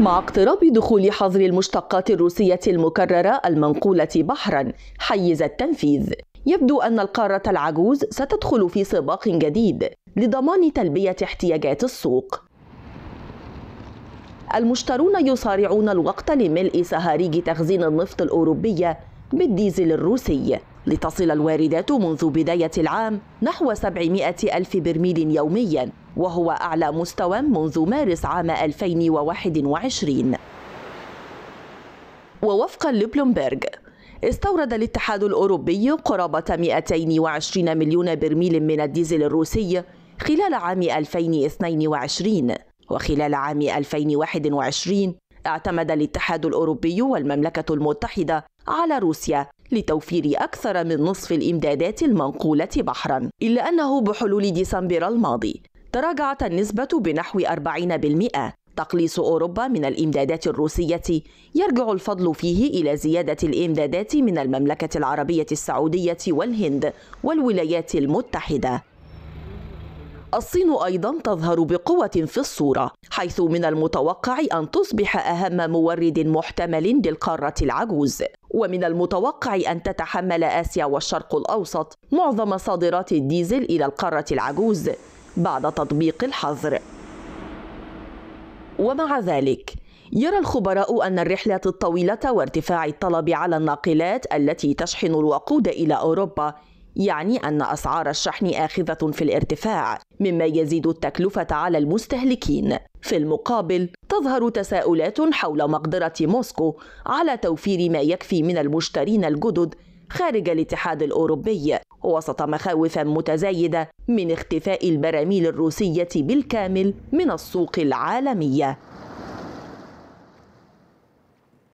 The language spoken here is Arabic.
مع اقتراب دخول حظر المشتقات الروسية المكررة المنقولة بحرا حيز التنفيذ يبدو أن القارة العجوز ستدخل في سباق جديد لضمان تلبية احتياجات السوق المشترون يصارعون الوقت لملء سهاريج تخزين النفط الأوروبية بالديزل الروسي لتصل الواردات منذ بداية العام نحو 700 ألف برميل يوميا وهو أعلى مستوى منذ مارس عام 2021 ووفقا لبلومبرغ استورد الاتحاد الأوروبي قرابة 220 مليون برميل من الديزل الروسي خلال عام 2022 وخلال عام 2021 اعتمد الاتحاد الأوروبي والمملكة المتحدة على روسيا لتوفير أكثر من نصف الإمدادات المنقولة بحرا إلا أنه بحلول ديسمبر الماضي تراجعت النسبة بنحو 40% تقليص أوروبا من الإمدادات الروسية يرجع الفضل فيه إلى زيادة الإمدادات من المملكة العربية السعودية والهند والولايات المتحدة الصين أيضا تظهر بقوة في الصورة حيث من المتوقع أن تصبح أهم مورد محتمل للقارة العجوز ومن المتوقع أن تتحمل آسيا والشرق الأوسط معظم صادرات الديزل إلى القارة العجوز بعد تطبيق الحظر ومع ذلك يرى الخبراء أن الرحلات الطويلة وارتفاع الطلب على الناقلات التي تشحن الوقود إلى أوروبا يعني أن أسعار الشحن آخذة في الارتفاع مما يزيد التكلفة على المستهلكين في المقابل تظهر تساؤلات حول مقدرة موسكو على توفير ما يكفي من المشترين الجدد خارج الاتحاد الأوروبي وسط مخاوف متزايدة من اختفاء البراميل الروسية بالكامل من السوق العالمية